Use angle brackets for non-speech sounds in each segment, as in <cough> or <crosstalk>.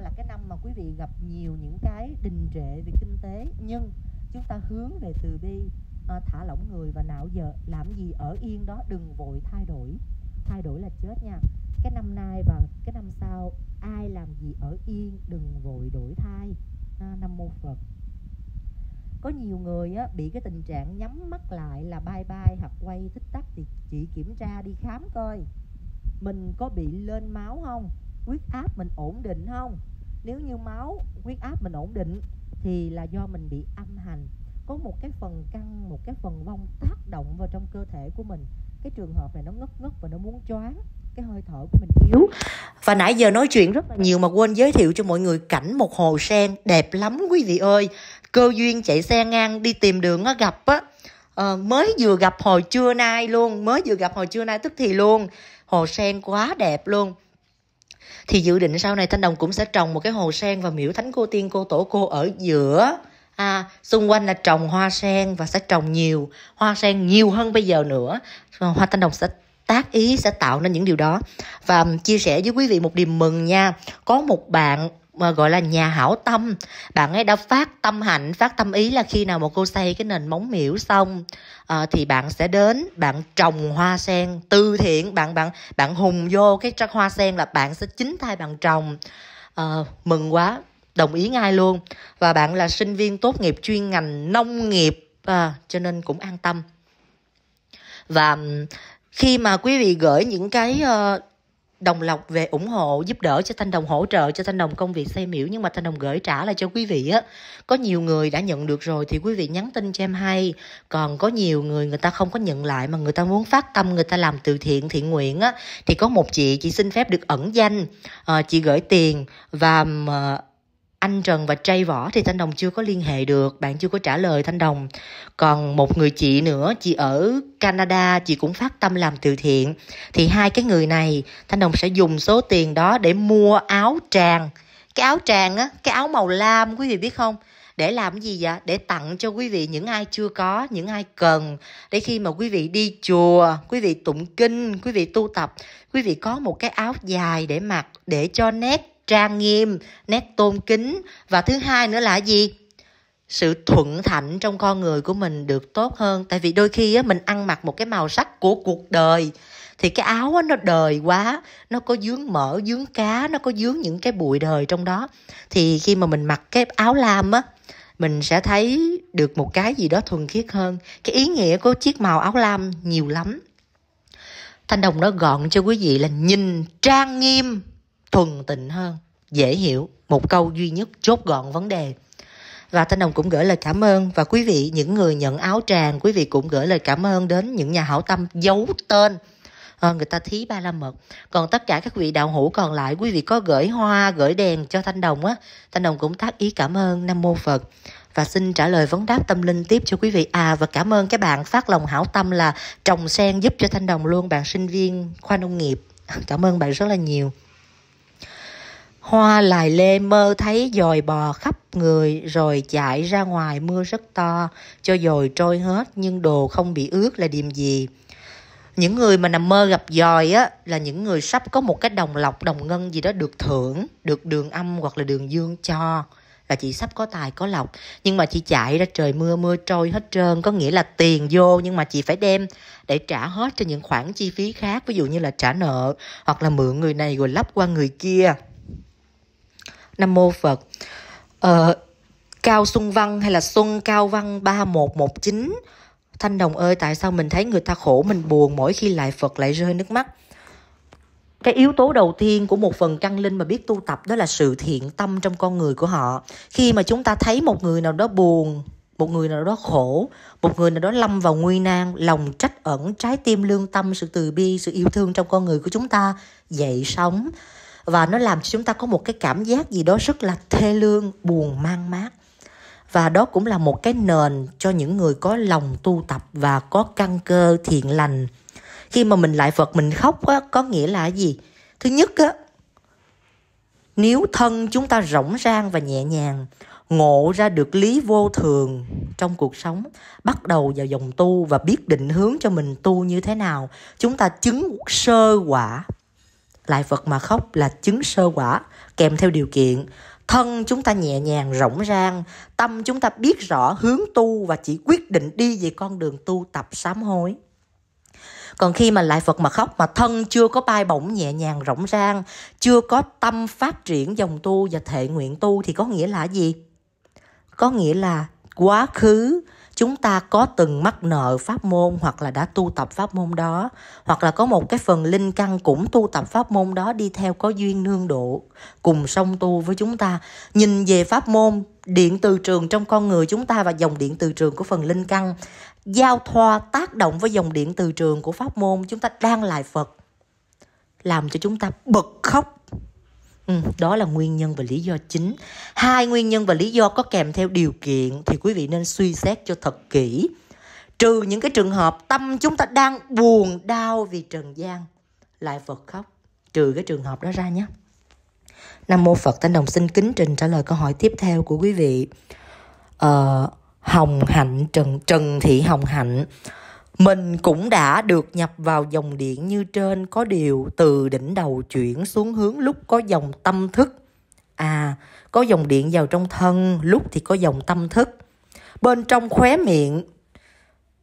là cái năm mà quý vị gặp nhiều những cái đình trệ về kinh tế nhưng chúng ta hướng về từ bi à, thả lỏng người và não giờ làm gì ở yên đó đừng vội thay đổi thay đổi là chết nha cái năm nay và cái năm sau ai làm gì ở yên đừng vội đổi thay à, nam mô phật có nhiều người á, bị cái tình trạng nhắm mắt lại là bye bye hoặc quay thích tắc thì chị kiểm tra đi khám coi mình có bị lên máu không huyết áp mình ổn định không nếu như máu huyết áp mình ổn định thì là do mình bị âm hành có một cái phần căng một cái phần vong tác động vào trong cơ thể của mình cái trường hợp này nó ngất ngất và nó muốn choáng cái hơi thở của mình yếu và nãy giờ nói chuyện rất là nhiều mà quên giới thiệu cho mọi người cảnh một hồ sen đẹp lắm quý vị ơi cơ duyên chạy xe ngang đi tìm đường á gặp á à, mới vừa gặp hồi trưa nay luôn mới vừa gặp hồi trưa nay tức thì luôn hồ sen quá đẹp luôn thì dự định sau này thanh đồng cũng sẽ trồng một cái hồ sen và miễu thánh cô tiên cô tổ cô ở giữa à, xung quanh là trồng hoa sen và sẽ trồng nhiều hoa sen nhiều hơn bây giờ nữa hoa thanh đồng sẽ tác ý sẽ tạo nên những điều đó và um, chia sẻ với quý vị một điều mừng nha có một bạn mà ờ, gọi là nhà hảo tâm bạn ấy đã phát tâm hạnh phát tâm ý là khi nào một cô xây cái nền móng miễu xong à, thì bạn sẽ đến bạn trồng hoa sen từ thiện bạn bạn bạn hùng vô cái hoa sen là bạn sẽ chính thay bạn trồng à, mừng quá đồng ý ngay luôn và bạn là sinh viên tốt nghiệp chuyên ngành nông nghiệp à, cho nên cũng an tâm và khi mà quý vị gửi những cái uh, đồng lộc về ủng hộ giúp đỡ cho thanh đồng hỗ trợ cho thanh đồng công việc xây miễu nhưng mà thanh đồng gửi trả lại cho quý vị á có nhiều người đã nhận được rồi thì quý vị nhắn tin cho em hay còn có nhiều người người ta không có nhận lại mà người ta muốn phát tâm người ta làm từ thiện thiện nguyện á thì có một chị chị xin phép được ẩn danh à, chị gửi tiền và ờ, anh Trần và Trey Võ thì Thanh Đồng chưa có liên hệ được, bạn chưa có trả lời Thanh Đồng. Còn một người chị nữa, chị ở Canada, chị cũng phát tâm làm từ thiện. Thì hai cái người này, Thanh Đồng sẽ dùng số tiền đó để mua áo tràng. Cái áo tràng á, cái áo màu lam quý vị biết không? Để làm cái gì vậy? Để tặng cho quý vị những ai chưa có, những ai cần. Để khi mà quý vị đi chùa, quý vị tụng kinh, quý vị tu tập, quý vị có một cái áo dài để mặc, để cho nét trang nghiêm, nét tôn kính và thứ hai nữa là gì? sự thuận thạnh trong con người của mình được tốt hơn tại vì đôi khi á, mình ăn mặc một cái màu sắc của cuộc đời thì cái áo á, nó đời quá nó có dướng mỡ dướng cá nó có dướng những cái bụi đời trong đó thì khi mà mình mặc cái áo lam á mình sẽ thấy được một cái gì đó thuần khiết hơn cái ý nghĩa của chiếc màu áo lam nhiều lắm thanh đồng nó gọn cho quý vị là nhìn trang nghiêm thuần tịnh hơn dễ hiểu một câu duy nhất chốt gọn vấn đề và Thanh Đồng cũng gửi lời cảm ơn và quý vị những người nhận áo tràng quý vị cũng gửi lời cảm ơn đến những nhà hảo tâm giấu tên à, người ta thí ba la mật còn tất cả các vị đạo hữu còn lại quý vị có gửi hoa gửi đèn cho Thanh Đồng á Thanh Đồng cũng tác ý cảm ơn Nam Mô Phật và xin trả lời vấn đáp tâm linh tiếp cho quý vị à và cảm ơn các bạn phát lòng hảo tâm là trồng sen giúp cho Thanh Đồng luôn bạn sinh viên khoa nông nghiệp cảm ơn bạn rất là nhiều Hoa lại lê mơ thấy dòi bò khắp người rồi chạy ra ngoài mưa rất to, cho dòi trôi hết nhưng đồ không bị ướt là điềm gì. Những người mà nằm mơ gặp dòi á là những người sắp có một cái đồng lọc đồng ngân gì đó được thưởng, được đường âm hoặc là đường dương cho là chị sắp có tài có lộc nhưng mà chị chạy ra trời mưa mưa trôi hết trơn có nghĩa là tiền vô nhưng mà chị phải đem để trả hết cho những khoản chi phí khác ví dụ như là trả nợ hoặc là mượn người này rồi lắp qua người kia Nam Mô Phật ờ, Cao Xuân Văn hay là Xuân Cao Văn 3119 Thanh Đồng ơi tại sao mình thấy người ta khổ mình buồn mỗi khi lại Phật lại rơi nước mắt cái yếu tố đầu tiên của một phần căn linh mà biết tu tập đó là sự thiện tâm trong con người của họ khi mà chúng ta thấy một người nào đó buồn một người nào đó khổ một người nào đó lâm vào nguy nan lòng trách ẩn trái tim lương tâm sự từ bi sự yêu thương trong con người của chúng ta dậy sống và nó làm cho chúng ta có một cái cảm giác gì đó rất là thê lương buồn mang mát và đó cũng là một cái nền cho những người có lòng tu tập và có căn cơ thiện lành khi mà mình lại Phật mình khóc á, có nghĩa là gì thứ nhất á, nếu thân chúng ta rỗng rang và nhẹ nhàng ngộ ra được lý vô thường trong cuộc sống bắt đầu vào dòng tu và biết định hướng cho mình tu như thế nào chúng ta chứng sơ quả lại Phật mà khóc là chứng sơ quả kèm theo điều kiện thân chúng ta nhẹ nhàng rỗng rang tâm chúng ta biết rõ hướng tu và chỉ quyết định đi về con đường tu tập sám hối còn khi mà lại Phật mà khóc mà thân chưa có bay bổng nhẹ nhàng rỗng rang, chưa có tâm phát triển dòng tu và thệ nguyện tu thì có nghĩa là gì? Có nghĩa là quá khứ chúng ta có từng mắc nợ pháp môn hoặc là đã tu tập pháp môn đó hoặc là có một cái phần linh căn cũng tu tập pháp môn đó đi theo có duyên nương độ cùng song tu với chúng ta nhìn về pháp môn điện từ trường trong con người chúng ta và dòng điện từ trường của phần linh căn giao thoa tác động với dòng điện từ trường của pháp môn chúng ta đang lại phật làm cho chúng ta bật khóc Ừ, đó là nguyên nhân và lý do chính. Hai nguyên nhân và lý do có kèm theo điều kiện thì quý vị nên suy xét cho thật kỹ. Trừ những cái trường hợp tâm chúng ta đang buồn đau vì trần gian lại Phật khóc. Trừ cái trường hợp đó ra nhé. Nam Mô Phật Thánh Đồng xin kính trình trả lời câu hỏi tiếp theo của quý vị. Ờ, Hồng Hạnh Trần Trần Thị Hồng Hạnh mình cũng đã được nhập vào dòng điện như trên có điều từ đỉnh đầu chuyển xuống hướng lúc có dòng tâm thức. À, có dòng điện vào trong thân, lúc thì có dòng tâm thức. Bên trong khóe miệng,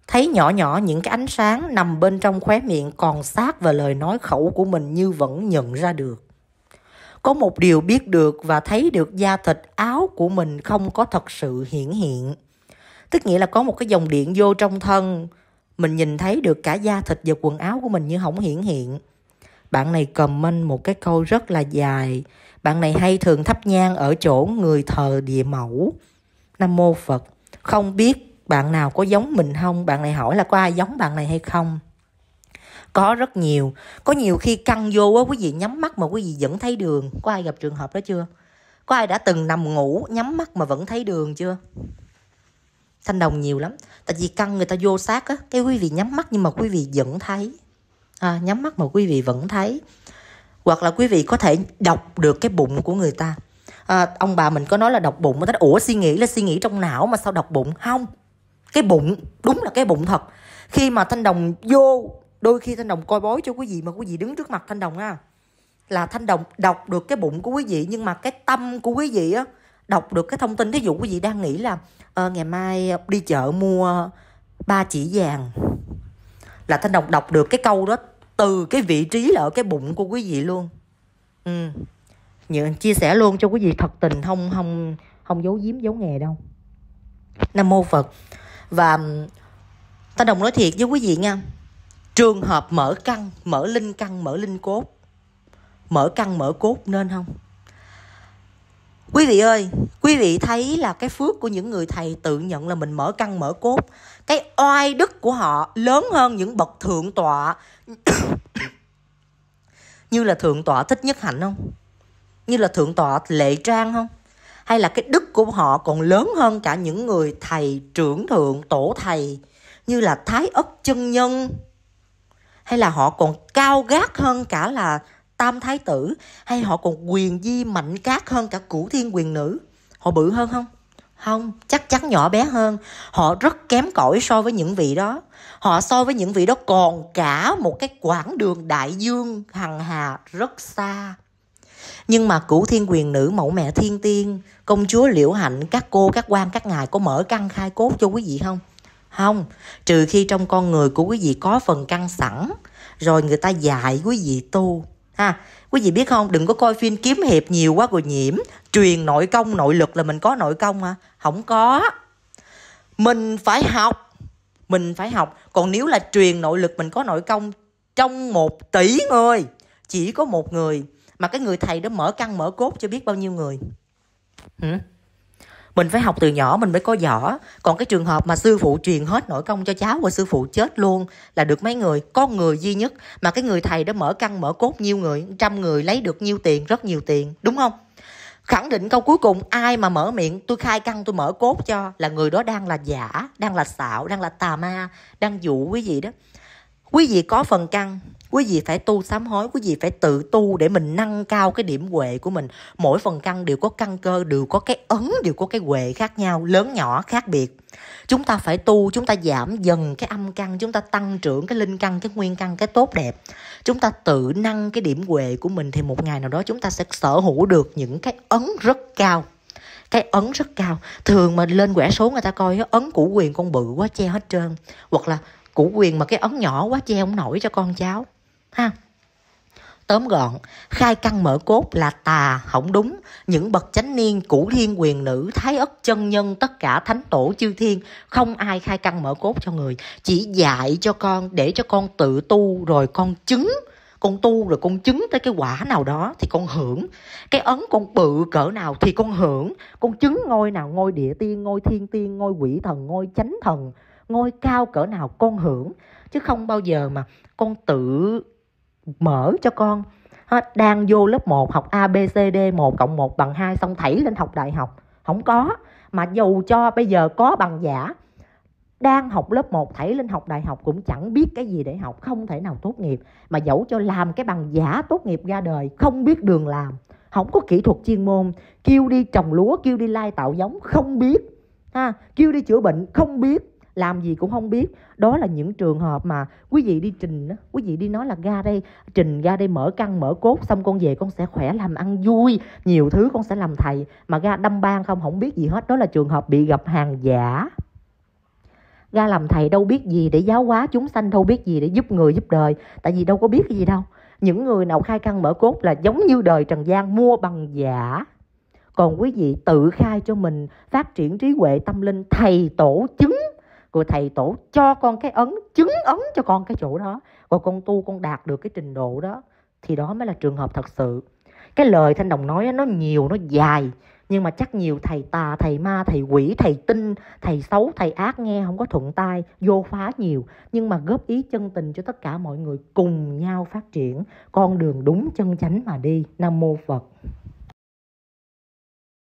thấy nhỏ nhỏ những cái ánh sáng nằm bên trong khóe miệng còn sát và lời nói khẩu của mình như vẫn nhận ra được. Có một điều biết được và thấy được da thịt áo của mình không có thật sự hiển hiện. Tức nghĩa là có một cái dòng điện vô trong thân, mình nhìn thấy được cả da thịt và quần áo của mình như hỏng hiển hiện. Bạn này comment một cái câu rất là dài. Bạn này hay thường thắp nhang ở chỗ người thờ địa mẫu. Nam mô Phật. Không biết bạn nào có giống mình không? Bạn này hỏi là có ai giống bạn này hay không? Có rất nhiều. Có nhiều khi căng vô á quý vị nhắm mắt mà quý vị vẫn thấy đường. Có ai gặp trường hợp đó chưa? Có ai đã từng nằm ngủ nhắm mắt mà vẫn thấy đường chưa? thanh đồng nhiều lắm tại vì căn người ta vô sát á cái quý vị nhắm mắt nhưng mà quý vị vẫn thấy à, nhắm mắt mà quý vị vẫn thấy hoặc là quý vị có thể đọc được cái bụng của người ta à, ông bà mình có nói là đọc bụng mà nó ủa suy nghĩ là suy nghĩ trong não mà sao đọc bụng không cái bụng đúng là cái bụng thật khi mà thanh đồng vô đôi khi thanh đồng coi bói cho quý vị mà quý vị đứng trước mặt thanh đồng á là thanh đồng đọc được cái bụng của quý vị nhưng mà cái tâm của quý vị á đọc được cái thông tin thí dụ quý vị đang nghĩ là ờ, ngày mai đi chợ mua ba chỉ vàng là thanh đọc đọc được cái câu đó từ cái vị trí là ở cái bụng của quý vị luôn ừ nhượng chia sẻ luôn cho quý vị thật tình không không không giấu giếm giấu nghề đâu nam mô phật và ta đồng nói thiệt với quý vị nha trường hợp mở căng mở linh căng mở linh cốt mở căng mở cốt nên không quý vị ơi quý vị thấy là cái phước của những người thầy tự nhận là mình mở căn mở cốt cái oai đức của họ lớn hơn những bậc thượng tọa <coughs> như là thượng tọa thích nhất hạnh không như là thượng tọa lệ trang không hay là cái đức của họ còn lớn hơn cả những người thầy trưởng thượng tổ thầy như là thái ất chân nhân hay là họ còn cao gác hơn cả là tam thái tử hay họ còn quyền di mạnh cát hơn cả cửu thiên quyền nữ họ bự hơn không không chắc chắn nhỏ bé hơn họ rất kém cỏi so với những vị đó họ so với những vị đó còn cả một cái quãng đường đại dương hằng hà rất xa nhưng mà cửu thiên quyền nữ mẫu mẹ thiên tiên công chúa liễu hạnh các cô các quan các ngài có mở căn khai cốt cho quý vị không không trừ khi trong con người của quý vị có phần căn sẵn rồi người ta dạy quý vị tu ha quý vị biết không đừng có coi phim kiếm hiệp nhiều quá rồi nhiễm truyền nội công nội lực là mình có nội công à không có mình phải học mình phải học còn nếu là truyền nội lực mình có nội công trong một tỷ người chỉ có một người mà cái người thầy đó mở căn mở cốt cho biết bao nhiêu người ừ? mình phải học từ nhỏ mình mới có giỏ còn cái trường hợp mà sư phụ truyền hết nội công cho cháu và sư phụ chết luôn là được mấy người có người duy nhất mà cái người thầy đó mở căn mở cốt nhiều người trăm người lấy được nhiêu tiền rất nhiều tiền đúng không khẳng định câu cuối cùng ai mà mở miệng tôi khai căn tôi mở cốt cho là người đó đang là giả đang là xạo đang là tà ma đang dụ quý vị đó quý vị có phần căn quý vị phải tu sám hối quý vị phải tự tu để mình nâng cao cái điểm huệ của mình mỗi phần căn đều có căn cơ đều có cái ấn đều có cái huệ khác nhau lớn nhỏ khác biệt chúng ta phải tu chúng ta giảm dần cái âm căn chúng ta tăng trưởng cái linh căn cái nguyên căn cái tốt đẹp chúng ta tự nâng cái điểm huệ của mình thì một ngày nào đó chúng ta sẽ sở hữu được những cái ấn rất cao cái ấn rất cao thường mà lên quẻ số người ta coi ấn củ quyền con bự quá che hết trơn hoặc là củ quyền mà cái ấn nhỏ quá che không nổi cho con cháu ha tóm gọn khai căn mở cốt là tà hỏng đúng những bậc chánh niên củ thiên quyền nữ thái ất chân nhân tất cả thánh tổ chư thiên không ai khai căn mở cốt cho người chỉ dạy cho con để cho con tự tu rồi con chứng con tu rồi con chứng tới cái quả nào đó thì con hưởng cái ấn con bự cỡ nào thì con hưởng con chứng ngôi nào ngôi địa tiên ngôi thiên tiên ngôi quỷ thần ngôi chánh thần ngôi cao cỡ nào con hưởng chứ không bao giờ mà con tự mở cho con đang vô lớp 1 học A, B, C, D 1 cộng 1 bằng 2 xong thảy lên học đại học không có mà dù cho bây giờ có bằng giả đang học lớp 1 thảy lên học đại học cũng chẳng biết cái gì để học không thể nào tốt nghiệp mà dẫu cho làm cái bằng giả tốt nghiệp ra đời không biết đường làm không có kỹ thuật chuyên môn kêu đi trồng lúa kêu đi lai tạo giống không biết ha kêu đi chữa bệnh không biết làm gì cũng không biết đó là những trường hợp mà quý vị đi trình quý vị đi nói là ra đây trình ra đây mở căn mở cốt xong con về con sẽ khỏe làm ăn vui nhiều thứ con sẽ làm thầy mà ra đâm ban không không biết gì hết đó là trường hợp bị gặp hàng giả ra làm thầy đâu biết gì để giáo hóa chúng sanh đâu biết gì để giúp người giúp đời tại vì đâu có biết cái gì đâu những người nào khai căn mở cốt là giống như đời trần gian mua bằng giả còn quý vị tự khai cho mình phát triển trí huệ tâm linh thầy tổ chứng của thầy tổ cho con cái ấn chứng ấn cho con cái chỗ đó và con tu con đạt được cái trình độ đó thì đó mới là trường hợp thật sự cái lời thanh đồng nói nó nhiều nó dài nhưng mà chắc nhiều thầy tà thầy ma thầy quỷ thầy tinh thầy xấu thầy ác nghe không có thuận tai vô phá nhiều nhưng mà góp ý chân tình cho tất cả mọi người cùng nhau phát triển con đường đúng chân chánh mà đi nam mô phật